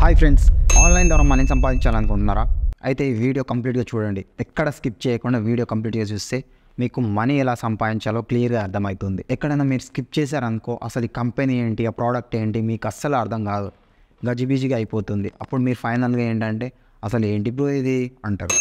Hi friends online ద్వారా money సంపాదించాలనుకుంటున్నారా అయితే ఈ వీడియో కంప్లీట్గా చూడండి ఎక్కడ స్కిప్ చేయకుండా వీడియో కంప్లీట్గా చూస్తే మీకు మనీ ఎలా సంపాదించాలో క్లియర్గా అర్థమవుతుంది ఎక్కడైనా మీరు స్కిప్ చేశారనుకో అసలు ఈ కంపెనీ ఏంటి ఆ ప్రోడక్ట్ ఏంటి మీకు అస్సలు అర్థం కాదు గజిబిజిగా అయిపోతుంది అప్పుడు మీరు ఫైనల్గా ఏంటంటే అసలు ఏంటి బ్రో ఇది అంటారు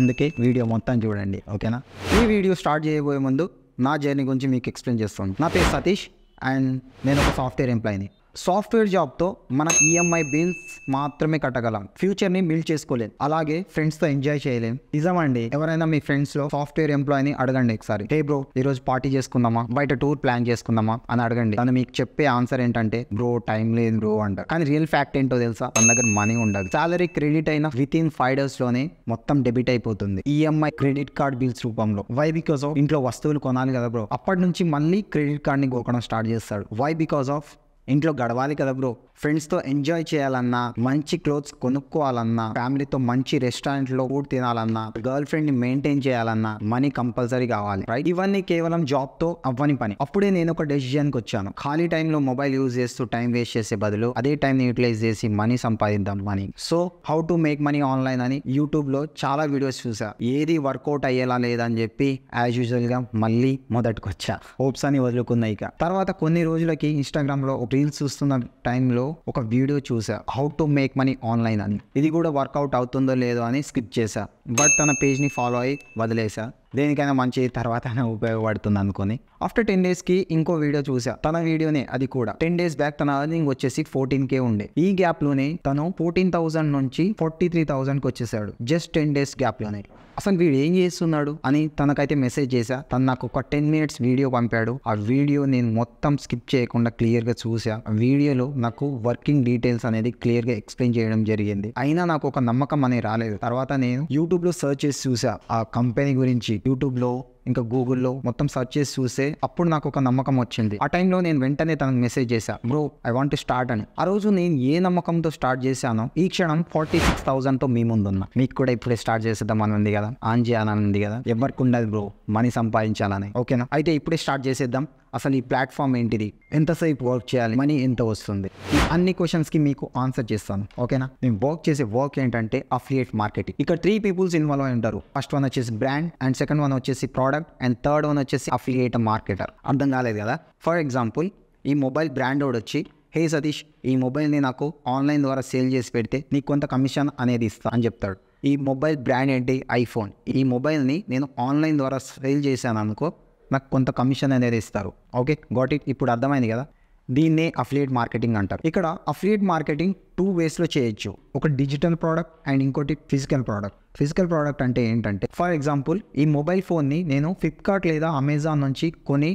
అందుకే వీడియో మొత్తం చూడండి ఓకేనా ఈ వీడియో స్టార్ట్ చేయబోయే ముందు నా జర్నీ గురించి మీకు ఎక్స్ప్లెయిన్ చేస్తాను నా పేరు సతీష్ అండ్ నేను ఒక సాఫ్ట్వేర్ ఎంప్లాయీని సాఫ్ట్వేర్ జాబ్తో మన ఈఎంఐ e బిల్స్ మాత్రమే కట్టగలం ఫ్యూచర్ని బిల్డ్ చేసుకోలేం అలాగే ఫ్రెండ్స్తో ఎంజాయ్ చేయలేం నిజమండి ఎవరైనా మీ ఫ్రెండ్స్లో సాఫ్ట్వేర్ ఎంప్లాయీని అడగండి ఒకసారి హే బ్రో ఈరోజు పార్టీ చేసుకుందామా బయట టూర్ ప్లాన్ చేసుకుందామా అని అడగండి తను మీకు చెప్పే ఆన్సర్ ఏంటంటే బ్రో టైం లేదు బ్రో అంట కానీ రియల్ ఫ్యాక్ట్ ఏంటో తెలుసా తన దగ్గర మనీ ఉండదు సాలరీ క్రెడిట్ అయిన విత్ ఇన్ ఫైవ్ లోనే మొత్తం డెబిట్ అయిపోతుంది EMI e credit card bills రూపంలో వై బికాస్ ఆఫ్ ఇంట్లో వస్తువులు కొనాలి కదా బ్రో అప్పటి నుంచి మళ్ళీ క్రెడిట్ కార్డ్ని గోకడం స్టార్ట్ చేస్తాడు వై బికాస్ ఆఫ్ ఇంట్లో గడవాలి కదా బ్రో ఫ్రెండ్స్తో ఎంజాయ్ చేయాలన్నా మంచి క్లోత్స్ కొనుక్కోవాలన్నా ఫ్యామిలీతో మంచి రెస్టారెంట్లో ఫుడ్ తినాలన్నా గర్ల్ ఫ్రెండ్ని మెయింటైన్ చేయాలన్నా మనీ కంపల్సరీ కావాలి రైట్ ఇవన్నీ కేవలం జాబ్తో అవ్వని పని అప్పుడే నేను ఒక డెసిషన్కి వచ్చాను ఖాళీ టైంలో మొబైల్ యూజ్ చేస్తూ టైం వేస్ట్ చేసే బదులు అదే టైంని యూటిలైజ్ చేసి మనీ సంపాదిద్దాం money so how to make money online అని యూట్యూబ్లో చాలా వీడియోస్ చూసా ఏది వర్కౌట్ అయ్యేలా లేదని చెప్పి యాజ్ యూజువల్గా మళ్ళీ మొదటికి వచ్చా హోప్స్ అని వదులుకున్నాయి ఇక తర్వాత కొన్ని రోజులకి ఇన్స్టాగ్రామ్లో రీల్స్ చూస్తున్న టైంలో ఒక వీడియో చూసా how to make money online అని ఇది కూడా వర్కౌట్ అవుతుందో లేదో అని స్కిప్ చేశా బట్ తన పేజ్ని ఫాలో అయ్యి వదిలేసా దేనికైనా మంచి తర్వాత ఉపయోగపడుతుంది అనుకుని ఆఫ్టర్ టెన్ డేస్కి ఇంకో వీడియో చూసా తన వీడియోనే అది కూడా టెన్ డేస్ బ్యాక్ తన అర్నింగ్ వచ్చేసి ఫోర్టీన్ కే ఉండే ఈ గ్యాప్లోనే తను ఫోర్టీన్ థౌసండ్ నుంచి ఫార్టీ త్రీ థౌసండ్కి వచ్చేసాడు జస్ట్ టెన్ డేస్ గ్యాప్లోనే అసలు వీడు ఏం చేస్తున్నాడు అని తనకైతే మెసేజ్ చేశా తను నాకు ఒక టెన్ మినిట్స్ వీడియో పంపాడు ఆ వీడియో నేను మొత్తం స్కిప్ చేయకుండా క్లియర్గా చూసా వీడియోలో నాకు వర్కింగ్ డీటెయిల్స్ అనేది క్లియర్గా ఎక్స్ప్లెయిన్ చేయడం జరిగింది అయినా నాకు ఒక నమ్మకం అనేది రాలేదు తర్వాత నేను యూట్యూబ్లో సర్చ్ చేసి చూసా ఆ కంపెనీ గురించి యూట్యూబ్లో ఇంకా గూగుల్లో మొత్తం సర్చ్ చేసి చూస్తే అప్పుడు నాకు ఒక నమ్మకం వచ్చింది ఆ టైంలో నేను వెంటనే తనకు మెసేజ్ చేశా బ్రో ఐ వాంట్ స్టార్ట్ అని ఆ రోజు నేను ఏ నమ్మకంతో స్టార్ట్ చేశానో ఈ క్షణం ఫార్టీ సిక్స్ థౌసండ్తో మీ ముందున్నా మీకు కూడా ఇప్పుడే స్టార్ట్ చేసేద్దాం అని ఉంది కదా ఆన్ చేయాలని ఉంది కదా ఎవరికి ఉండదు బ్రో మనీ సంపాదించాలని ఓకేనా అయితే ఇప్పుడే స్టార్ట్ చేసేద్దాం అసలు ఈ ప్లాట్ఫామ్ ఏంటిది ఎంతసేపు వర్క్ చేయాలి మనీ ఎంత వస్తుంది అన్ని క్వశ్చన్స్కి మీకు ఆన్సర్ చేస్తాను ఓకేనా నేను వర్క్ చేసే వర్క్ ఏంటంటే అఫ్లియేట్ మార్కెటింగ్ ఇక్కడ త్రీ పీపుల్స్ ఇన్వాల్వ్ అయి ఉంటారు ఫస్ట్ వన్ వచ్చేసి బ్రాండ్ అండ్ సెకండ్ వన్ వచ్చేసి ప్రోడక్ట్ అండ్ థర్డ్ వన్ వచ్చేసి అఫ్లియేట్ మార్కెటర్ అర్థం కాలేదు కదా ఫర్ ఎగ్జాంపుల్ ఈ మొబైల్ బ్రాండ్ వచ్చి హే సతీష్ ఈ మొబైల్ని నాకు ఆన్లైన్ ద్వారా సేల్ చేసి పెడితే నీకు కొంత కమిషన్ అనేది ఇస్తా అని చెప్తాడు ఈ మొబైల్ బ్రాండ్ ఏంటి ఐఫోన్ ఈ మొబైల్ని నేను ఆన్లైన్ ద్వారా సేల్ చేశాను అనుకో నాకు కొంత కమిషన్ అనేది ఇస్తారు ఓకే గోట్ ఇట్ ఇప్పుడు అర్థమైంది కదా దీన్నే అఫిలియేట్ మార్కెటింగ్ అంటారు ఇక్కడ అఫిలియేట్ మార్కెటింగ్ టూ వేస్లో చేయొచ్చు ఒక డిజిటల్ ప్రోడక్ట్ అండ్ ఇంకోటి ఫిజికల్ ప్రోడక్ట్ ఫిజికల్ ప్రోడక్ట్ అంటే ఏంటంటే ఫర్ ఎగ్జాంపుల్ ఈ మొబైల్ ఫోన్ని నేను ఫ్లిప్కార్ట్ లేదా అమెజాన్ నుంచి కొని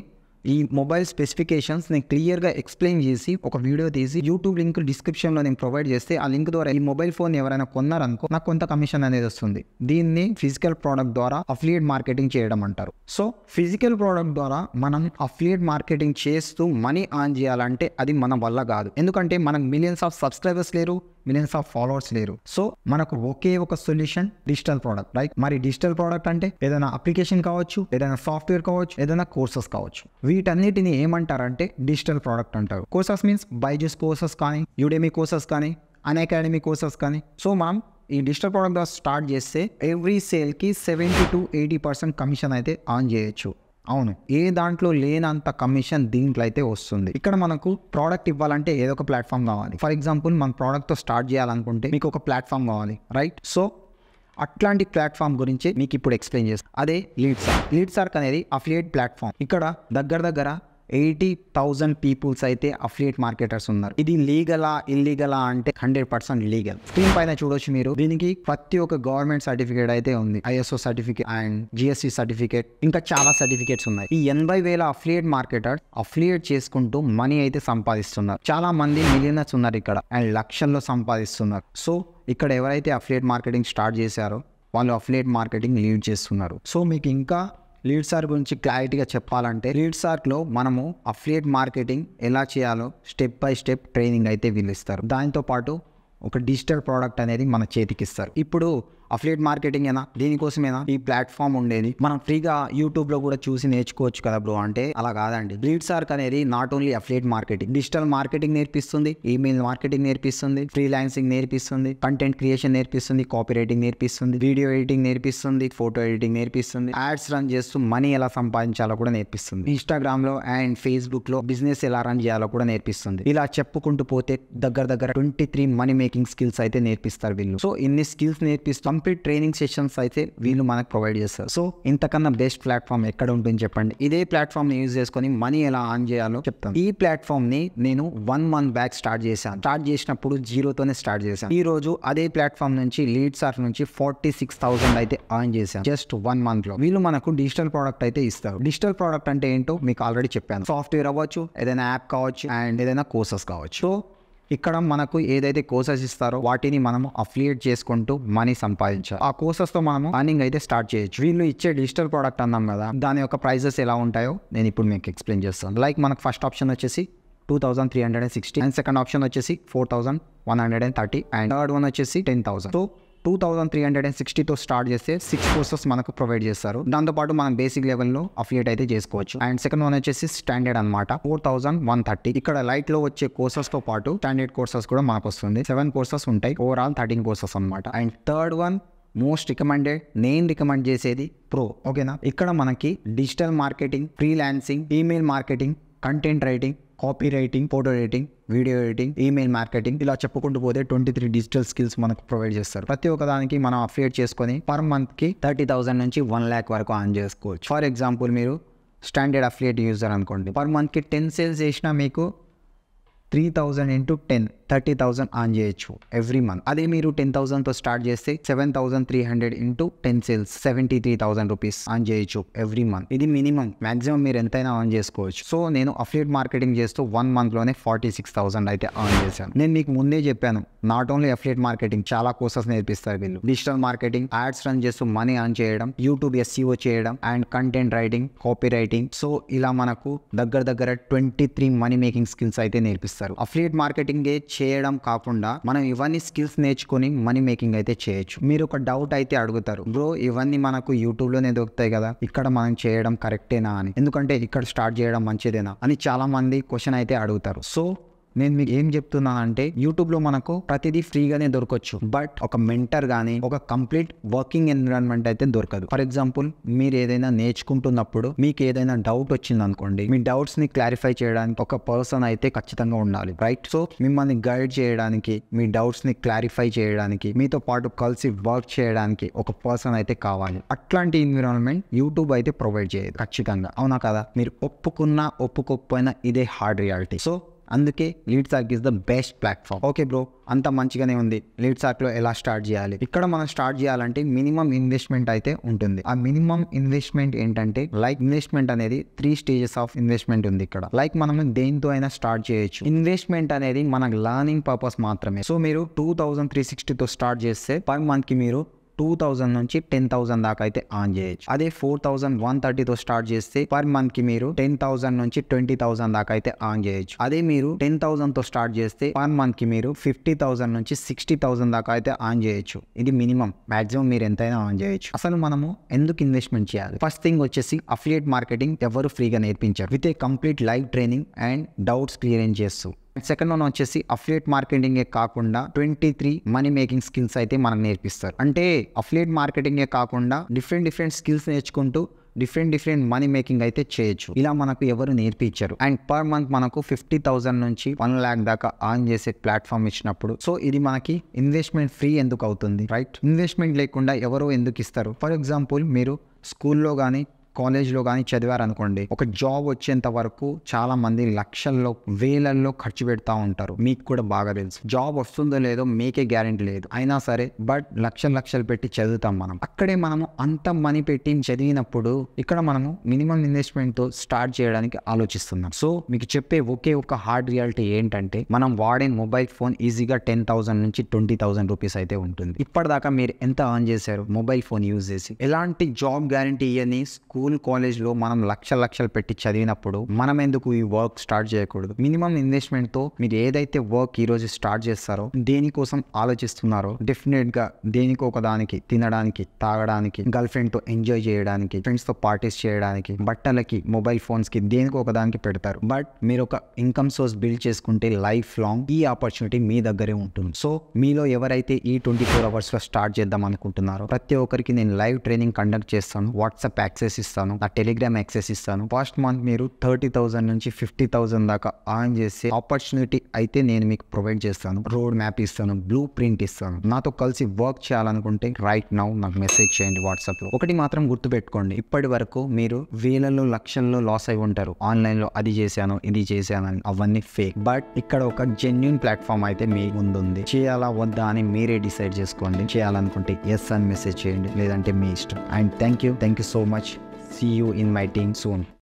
ఈ మొబైల్ స్పెసిఫికేషన్స్ నేను క్లియర్గా ఎక్స్ప్లెయిన్ చేసి ఒక వీడియో తీసి యూట్యూబ్ లింక్ డిస్క్రిప్షన్లో నేను ప్రొవైడ్ చేస్తే ఆ లింక్ ద్వారా ఈ మొబైల్ ఫోన్ ఎవరైనా కొన్నారనుకో నాకు కొంత కమిషన్ అనేది వస్తుంది దీన్ని ఫిజికల్ ప్రోడక్ట్ ద్వారా అఫ్లియేట్ మార్కెటింగ్ చేయడం అంటారు సో ఫిజికల్ ప్రోడక్ట్ ద్వారా మనం అఫ్లియేట్ మార్కెటింగ్ చేస్తూ మనీ ఆన్ చేయాలంటే అది మన వల్ల కాదు ఎందుకంటే మనకు మిలియన్స్ ఆఫ్ సబ్స్క్రైబర్స్ లేరు మిలియన్స్ ఆఫ్ ఫాలోవర్స్ లేరు సో మనకు ఒకే ఒక సొల్యూషన్ డిజిటల్ ప్రోడక్ట్ లైక్ మరి డిజిటల్ ప్రోడక్ట్ అంటే ఏదైనా అప్లికేషన్ కావచ్చు ఏదైనా సాఫ్ట్వేర్ కావచ్చు ఏదైనా కోర్సెస్ కావచ్చు వీటన్నిటిని ఏమంటారంటే డిజిటల్ ప్రోడక్ట్ అంటారు కోర్సెస్ మీన్స్ బైజూస్ కోర్సెస్ కానీ యుడేమీ కోర్సెస్ కానీ అన్అకాడమీ కోర్సెస్ కానీ సో మనం ఈ డిజిటల్ ప్రోడక్ట్ స్టార్ట్ చేస్తే ఎవ్రీ సేల్కి seventy to eighty percent commission అయితే ఆన్ చేయొచ్చు అవును ఏ దాంట్లో లేనంత కమిషన్ దీంట్లో అయితే వస్తుంది ఇక్కడ మనకు ప్రోడక్ట్ ఇవ్వాలంటే ఏదో ఒక ప్లాట్ఫామ్ కావాలి ఫర్ ఎగ్జాంపుల్ మన ప్రోడక్ట్తో స్టార్ట్ చేయాలనుకుంటే మీకు ఒక ప్లాట్ఫామ్ కావాలి రైట్ సో అట్లాంటి ప్లాట్ఫామ్ గురించి మీకు ఇప్పుడు ఎక్స్ప్లెయిన్ చేస్తాను అదే లీడ్ సార్క్ లీడ్ సార్క్ అనేది అఫిలియేట్ ప్లాట్ఫామ్ ఇక్కడ దగ్గర దగ్గర ఎయిటీ థౌజండ్ పీపుల్స్ అయితే అఫిలియేట్ మార్కెటర్స్ ఉన్నారు ఇది లీగలా ఇల్లీగలా అంటే హండ్రెడ్ పర్సెంట్ లీగల్ స్క్రీన్ పైన చూడొచ్చు మీరు దీనికి ప్రతి ఒక్క గవర్నమెంట్ సర్టిఫికేట్ అయితే ఉంది ISO certificate and GST certificate ఇంకా చాలా సర్టిఫికేట్స్ ఉన్నాయి ఈ ఎనభై వేల అఫిలియేట్ మార్కెటర్ అఫ్లియేట్ చేసుకుంటూ మనీ అయితే సంపాదిస్తున్నారు చాలా మంది మిలియనర్స్ ఉన్నారు ఇక్కడ అండ్ లక్షల్లో సంపాదిస్తున్నారు సో ఇక్కడ ఎవరైతే అఫ్లియేట్ మార్కెటింగ్ స్టార్ట్ చేశారో వాళ్ళు అఫ్లియేట్ మార్కెటింగ్ లీడ్ చేస్తున్నారు సో మీకు ఇంకా లీడ్ సార్ గురించి క్లారిటీగా చెప్పాలంటే లీడ్ సార్లో మనము అఫ్లియేట్ మార్కెటింగ్ ఎలా చేయాలో స్టెప్ బై స్టెప్ ట్రైనింగ్ అయితే వీళ్ళు ఇస్తారు దాంతోపాటు ఒక డిజిటల్ ప్రోడక్ట్ అనేది మన చేతికి ఇస్తారు ఇప్పుడు అఫ్లేట్ మార్కెటింగ్ అయినా దీనికోసమేనా ఈ ప్లాట్ఫామ్ ఉండేది మనం ఫ్రీగా యూట్యూబ్ లో కూడా చూసి నేర్చుకోవచ్చు కదా బ్రో అంటే అలా కాదండి బ్రీడ్ సార్క్ అనేది not only affiliate marketing digital marketing నేర్పిస్తుంది ఈమెయిల్ మార్కెటింగ్ నేర్పిస్తుంది ఫ్రీలాన్సింగ్ నేర్పిస్తుంది కంటెంట్ క్రియేషన్ నేర్పిస్తుంది కాపీ రైటింగ్ నేర్పిస్తుంది వీడియో ఎడిటింగ్ నేర్పిస్తుంది ఫోటో ఎడిటింగ్ నేర్పిస్తుంది యాడ్స్ రన్ చేస్తూ మనీ ఎలా సంపాదించాలో కూడా నేర్పిస్తుంది ఇన్స్టాగ్రామ్ లో అండ్ ఫేస్బుక్ లో బిజినెస్ ఎలా రన్ చేయాలో కూడా నేర్పిస్తుంది ఇలా చెప్పుకుంటూ పోతే దగ్గర దగ్గర twenty three money making skills అయితే నేర్పిస్తారు వీళ్ళు సో ఇన్ని స్కిల్స్ నేర్పిస్తాం కంప్లీట్ ట్రైనింగ్ సెషన్స్ అయితే వీళ్ళు hmm. మనకు ప్రొవైడ్ చేస్తారు సో ఇంతకన్నా బెస్ట్ ప్లాట్ఫామ్ ఎక్కడ ఉంటుంది చెప్పండి ఇదే ప్లాట్ఫామ్ని యూజ్ చేసుకొని మనీ ఎలా ఆన్ చేయాలో చెప్తాను ఈ ప్లాట్ఫామ్ ని నేను వన్ మంత్ బ్యాక్ స్టార్ట్ చేశాను స్టార్ట్ చేసినప్పుడు జీరోతోనే స్టార్ట్ చేశాను ఈ రోజు అదే ప్లాట్ఫామ్ నుంచి లీడ్స్ ఆఫ్ నుంచి ఫార్టీ సిక్స్ థౌసండ్ అయితే ఆన్ చేశాను జస్ట్ వన్ మంత్ లో వీళ్ళు మనకు డిజిటల్ ప్రోడక్ట్ అయితే ఇస్తారు డిజిటల్ ప్రోడక్ట్ అంటే ఏంటో మీకు ఆల్రెడీ చెప్పాను సాఫ్ట్వేర్ అవ్వచ్చు ఏదైనా యాప్ కావచ్చు అండ్ ఏదైనా కోర్సెస్ కావచ్చు సో ఇక్కడ మనకు ఏదైతే కోర్సెస్ ఇస్తారో వాటిని మనం అఫిలియేట్ చేసుకుంటూ మనీ సంపాదించాలి ఆ కోర్సెస్ తో మనం అర్నింగ్ అయితే స్టార్ట్ చేయొచ్చు వీళ్ళు ఇచ్చే డిజిటల్ ప్రోడక్ట్ అన్నాం కదా దాని యొక్క ప్రైజెస్ ఎలా ఉంటాయో నేను ఇప్పుడు మీకు ఎక్స్ప్లెయిన్ చేస్తాను లైక్ మనకు ఫస్ట్ ఆప్షన్ వచ్చేసి two thousand three hundred and sixty and second option వచ్చేసి four thousand one hundred and thirty and third one వచ్చేసి ten thousand so two thousand three hundred and సిక్స్టీతో స్టార్ట్ చేస్తే six courses మనకు provide చేస్తారు దాంతోపాటు మనం basic లెవెల్లో affiliate అయితే చేసుకోవచ్చు అండ్ సెకండ్ వన్ వచ్చేసి స్టాండర్డ్ అనమాట ఫోర్ థౌసండ్ వన్ థర్టీ ఇక్కడ లైట్ లో వచ్చే కోర్సెస్ తో పాటు స్టాండర్డ్ కోర్సెస్ కూడా మనకు వస్తుంది సెవెన్ కోర్సెస్ ఉంటాయి ఓవరాల్ థర్టీన్ కోర్సెస్ అనమాట and third one most recommended నేను రికమెండ్ చేసేది ప్రో ఓకేనా ఇక్కడ మనకి digital marketing freelancing email marketing content writing copy writing photo editing video editing email marketing ఇలా చెప్పుకుంటూ పోతే ట్వంటీ త్రీ డిజిటల్ స్కిల్స్ మనకు ప్రొవైడ్ చేస్తారు ప్రతి ఒక్క దానికి మనం అఫిలియేట్ చేసుకొని పర్ మంత్ కి థర్టీ థౌసండ్ నుంచి వన్ ల్యాక్ వరకు ఆన్ చేసుకోవచ్చు ఫర్ ఎగ్జాంపుల్ మీరు స్టాండర్డ్ అఫిలియేట్ యూజర్ అనుకోండి పర్ మంత్కి టెన్ సేల్స్ చేసినా మీకు three thousand into ten thirty thousand earn చేయొచ్చు ఎవ్రీ మంత్ అదే మీరు టెన్ తో స్టార్ట్ చేస్తే seven thousand three hundred into ten sales seventy three thousand rupees earn చేయొచ్చు ఎవ్రీ మంత్ ఇది మినిమం మాక్సిమం మీరు ఎంతైనా ఆన్ చేసుకోవచ్చు సో నేను అఫ్లేట్ మార్కెటింగ్ చేస్తూ వన్ మంత్లోనే ఫార్టీ సిక్స్ థౌసండ్ అయితే ఆన్ చేశాను నేను మీకు ముందే చెప్పాను నాట్ ఓన్లీ అఫ్లేట్ మార్కెటింగ్ చాలా కోర్సెస్ నేర్పిస్తారు వీళ్ళు డిజిటల్ మార్కెటింగ్ యాడ్స్ రన్ చేస్తూ మనీ ఆన్ చేయడం యూట్యూబ్ ఎస్సీఓ e చేయడం and content writing copy writing so ఇలా మనకు దగ్గర దగ్గర twenty three money making skills అయితే నేర్పిస్తారు అఫ్లేట్ మార్కెటింగ్ చేయడం కాకుండా మనం ఇవన్నీ స్కిల్స్ నేర్చుకుని మనీ మేకింగ్ అయితే చేయొచ్చు మీరు ఒక డౌట్ అయితే అడుగుతారు బ్రో ఇవన్నీ మనకు యూట్యూబ్ లోనే దొరుకుతాయి కదా ఇక్కడ మనం చేయడం కరెక్టేనా అని ఎందుకంటే ఇక్కడ స్టార్ట్ చేయడం మంచిదేనా అని చాలా మంది క్వశ్చన్ అయితే అడుగుతారు సో నేను మీకు ఏం చెప్తున్నా అంటే యూట్యూబ్ లో మనకు ప్రతిదీ ఫ్రీగానే దొరకవచ్చు బట్ ఒక మెంటర్ కానీ ఒక కంప్లీట్ వర్కింగ్ ఎన్విరాన్మెంట్ అయితే దొరకదు ఫర్ ఎగ్జాంపుల్ మీరు ఏదైనా నేర్చుకుంటున్నప్పుడు మీకు ఏదైనా డౌట్ వచ్చింది అనుకోండి మీ డౌట్స్ ని క్లారిఫై చేయడానికి ఒక పర్సన్ అయితే ఖచ్చితంగా ఉండాలి రైట్ సో మిమ్మల్ని గైడ్ చేయడానికి మీ డౌట్స్ ని క్లారిఫై చేయడానికి మీతో పాటు కలిసి వర్క్ చేయడానికి ఒక పర్సన్ అయితే కావాలి అట్లాంటి ఎన్విరాన్మెంట్ యూట్యూబ్ అయితే ప్రొవైడ్ చేయదు ఖచ్చితంగా అవునా కదా మీరు ఒప్పుకున్నా ఒప్పుకోకపోయినా ఇదే హార్డ్ రియాలిటీ సో అందుకే LeadsArk is the best platform okay bro అంత మంచిగానే ఉంది లీడ్ సాక్లో ఎలా స్టార్ట్ చేయాలి ఇక్కడ మనం స్టార్ట్ చేయాలంటే మినిమం ఇన్వెస్ట్మెంట్ అయితే ఉంటుంది ఆ మినిమం ఇన్వెస్ట్మెంట్ ఏంటంటే లైక్ ఇన్వెస్ట్మెంట్ అనేది త్రీ స్టేజెస్ ఆఫ్ ఇన్వెస్ట్మెంట్ ఉంది ఇక్కడ లైక్ మనం దేనితో అయినా స్టార్ట్ చేయొచ్చు ఇన్వెస్ట్మెంట్ అనేది మనకు లర్నింగ్ పర్పస్ మాత్రమే సో మీరు టూ థౌజండ్ త్రీ సిక్స్టీతో స్టార్ట్ చేస్తే పర్ మంత్కి మీరు టూ థౌసండ్ నుంచి టెన్ థౌసండ్ దాకా అయితే ఆన్ చేయొచ్చు అదే ఫోర్ థౌసండ్ వన్ థర్టీతో స్టార్ట్ చేస్తే పర్ మంత్ కి మీరు టెన్ థౌసండ్ నుంచి ట్వంటీ థౌసండ్ దాకా అయితే ఆన్ చేయొచ్చు అదే మీరు టెన్ థౌసండ్ తో స్టార్ట్ చేస్తే పర్ మంత్ కి మీరు ఫిఫ్టీ థౌసండ్ నుంచి సిక్స్టీ థౌసండ్ దాకా అయితే ఆన్ చేయొచ్చు ఇది మినిమం మాక్సిమం మీరు ఎంతైనా ఆన్ చేయొచ్చు అసలు మనము ఎందుకు ఇన్వెస్ట్మెంట్ చేయాలి ఫస్ట్ థింగ్ వచ్చేసి అఫిలియేట్ మార్కెటింగ్ ఎవరు ఫ్రీగా నేర్పించారు with a complete live training and doubts clear చేస్తూ సెకండ్ వన్ వచ్చేసి అఫ్లేట్ మార్కెటింగ్ కాకుండా twenty three money making skills అయితే మనకు నేర్పిస్తారు అంటే అఫ్లేట్ మార్కెటింగ్ కాకుండా డిఫరెంట్ డిఫరెంట్ స్కిల్స్ నేర్చుకుంటూ డిఫరెంట్ డిఫరెంట్ మనీ మేకింగ్ అయితే చేయొచ్చు ఇలా మనకు ఎవరు నేర్పించారు అండ్ పర్ మంత్ మనకు ఫిఫ్టీ థౌసండ్ నుంచి వన్ ల్యాక్ దాకా ఆన్ చేసే ప్లాట్ఫామ్ ఇచ్చినప్పుడు సో ఇది మనకి ఇన్వెస్ట్మెంట్ ఫ్రీ ఎందుకు అవుతుంది రైట్ ఇన్వెస్ట్మెంట్ లేకుండా ఎవరు ఎందుకు ఇస్తారు ఫర్ ఎగ్జాంపుల్ మీరు స్కూల్లో కానీ కాలేజ్లో కానీ చదివారనుకోండి ఒక జాబ్ వచ్చేంత వరకు చాలా మంది లక్షల్లో వేలల్లో ఖర్చు పెడతా ఉంటారు మీకు కూడా బాగా తెలుసు జాబ్ వస్తుందో లేదో మీకే గ్యారంటీ లేదు అయినా సరే బట్ లక్షల లక్షలు పెట్టి చదువుతాం మనం అక్కడే మనము అంత మనీ పెట్టి చదివినప్పుడు ఇక్కడ మనము మినిమం ఇన్వెస్ట్మెంట్తో స్టార్ట్ చేయడానికి ఆలోచిస్తున్నాం సో మీకు చెప్పే ఒకే ఒక హార్డ్ రియాలిటీ ఏంటంటే మనం వాడే మొబైల్ ఫోన్ ఈజీగా టెన్ థౌసండ్ నుంచి ట్వంటీ థౌసండ్ రూపీస్ అయితే ఉంటుంది ఇప్పటిదాకా మీరు ఎంత ఆన్ చేశారు మొబైల్ ఫోన్ యూజ్ చేసి ఎలాంటి జాబ్ గ్యారంటీ ఇవ్వని స్కూల్ స్కూల్ కాలేజ్లో మనం లక్ష లక్షలు పెట్టి చదివినప్పుడు మనం ఎందుకు ఈ వర్క్ స్టార్ట్ చేయకూడదు మినిమం ఇన్వెస్ట్మెంట్తో మీరు ఏదైతే వర్క్ ఈ రోజు స్టార్ట్ చేస్తారో దేనికోసం ఆలోచిస్తున్నారో డెఫినెట్గా దేనికో ఒకదానికి తినడానికి తాగడానికి గర్ల్ తో ఎంజాయ్ చేయడానికి ఫ్రెండ్స్తో పార్టీస్ చేయడానికి బట్టలకి మొబైల్ ఫోన్స్కి దేనికో ఒకదానికి పెడతారు బట్ మీరు ఒక ఇన్కమ్ సోర్స్ బిల్డ్ చేసుకుంటే లైఫ్ లాంగ్ ఈ ఆపర్చునిటీ మీ దగ్గరే ఉంటుంది సో మీలో ఎవరైతే ఈ ట్వంటీ ఫోర్ అవర్స్లో స్టార్ట్ చేద్దాం అనుకుంటున్నారో ప్రతి ఒక్కరికి నేను లైవ్ ట్రైనింగ్ కండక్ట్ చేస్తాను వాట్సాప్ యాక్సెస్ ఇస్తాను ఇస్తాను నా టెలిగ్రామ్ యాక్సెస్ ఇస్తాను ఫస్ట్ మంత్ మీరు థర్టీ థౌసండ్ నుంచి ఫిఫ్టీ థౌసండ్ దాకా ఆన్ చేసే ఆపర్చునిటీ అయితే నేను మీకు ప్రొవైడ్ చేస్తాను రోడ్ మ్యాప్ ఇస్తాను బ్లూ ప్రింట్ ఇస్తాను నాతో కలిసి వర్క్ చేయాలనుకుంటే రైట్ నౌ నాకు మెసేజ్ చేయండి వాట్సాప్ లో ఒకటి మాత్రం గుర్తుపెట్టుకోండి ఇప్పటి వరకు మీరు వేలలో లక్షల్లో లాస్ అయి ఉంటారు ఆన్లైన్ లో అది చేశాను ఇది చేశాను అని అవన్నీ ఫేక్ బట్ ఇక్కడ ఒక జెన్యున్ ప్లాట్ఫామ్ అయితే మీ ముందు ఉంది చేయాలా వద్దా అని మీరే డిసైడ్ చేసుకోండి చేయాలనుకుంటే ఎస్ అని మెసేజ్ చేయండి లేదంటే మీ ఇష్టం and thank you thank you so much See you in my team soon.